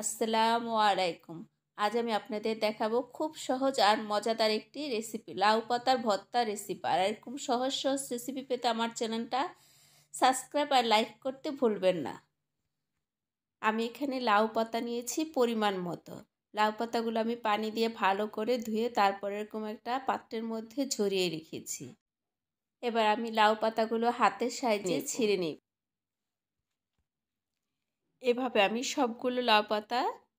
আসসালামু আলাইকুম আজ আমি আপনাদের দেখাবো খুব সহজ আর মজাদার একটি রেসিপি লাউ পাতার ভর্তা রেসিপি আর এরকম সহজ সহজ রেসিপি পেতে আমার চ্যানেলটা সাবস্ক্রাইব আর লাইক করতে ভুলবেন না আমি এখানে লাউ পাতা নিয়েছি পরিমাণ মতো লাউ পাতাগুলো আমি পানি দিয়ে ভালো করে ধুয়ে তারপর এরকম একটা পাত্রের মধ্যে ঝরিয়ে রেখেছি এবার আমি লাউ পাতাগুলো হাতের সাহায্যে ছিঁড়ে নিই এভাবে আমি সবগুলো লাউ পাতা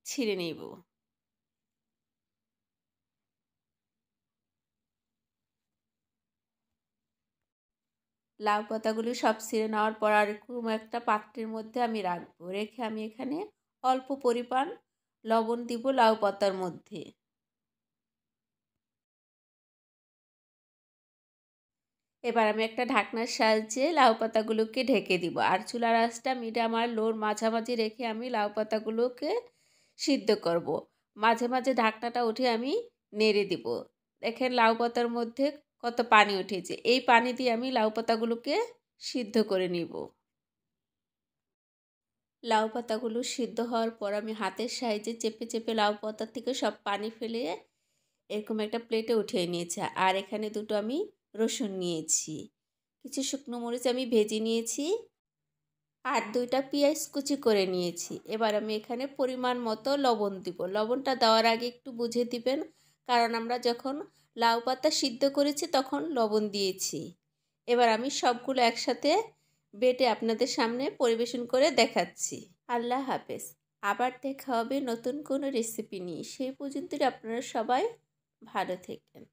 ছিঁড়ে নেব লাউ পাতাগুলি সব ছিঁড়ে নেওয়ার পর আর কোনো একটা পাত্রের মধ্যে আমি রাখবো রেখে আমি এখানে অল্প পরিমাণ লবণ দিব লাউ পাতার মধ্যে এবার আমি একটা ঢাকনার সাহায্যে লাউ পাতাগুলোকে ঢেকে দিব আর চুলার আঁচটা মিডিয়াম আর লোর মাঝামাঝি রেখে আমি লাউ পাতাগুলোকে সিদ্ধ করব। মাঝে মাঝে ঢাকনাটা উঠে আমি নেড়ে দিব দেখেন লাউ পাতার মধ্যে কত পানি উঠেছে এই পানি দিয়ে আমি লাউ পাতাগুলোকে সিদ্ধ করে নিব লাউ পাতাগুলো সিদ্ধ হওয়ার পর আমি হাতের সাহায্যে চেপে চেপে লাউ পাতা থেকে সব পানি ফেলে এরকম একটা প্লেটে উঠিয়ে নিয়েছে আর এখানে দুটো আমি রসুন নিয়েছি কিছু শুকনো মরিচ আমি ভেজে নিয়েছি আর দুইটা পেঁয়াজ কুচি করে নিয়েছি এবার আমি এখানে পরিমাণ মতো লবণ দিব লবণটা দেওয়ার আগে একটু বুঝে দিবেন কারণ আমরা যখন লাউ পাতা সিদ্ধ করেছি তখন লবণ দিয়েছি এবার আমি সবগুলো একসাথে বেটে আপনাদের সামনে পরিবেশন করে দেখাচ্ছি আল্লাহ হাফেজ আবার দেখা হবে নতুন কোনো রেসিপি নিয়ে সেই পর্যন্তই আপনারা সবাই ভালো থাকেন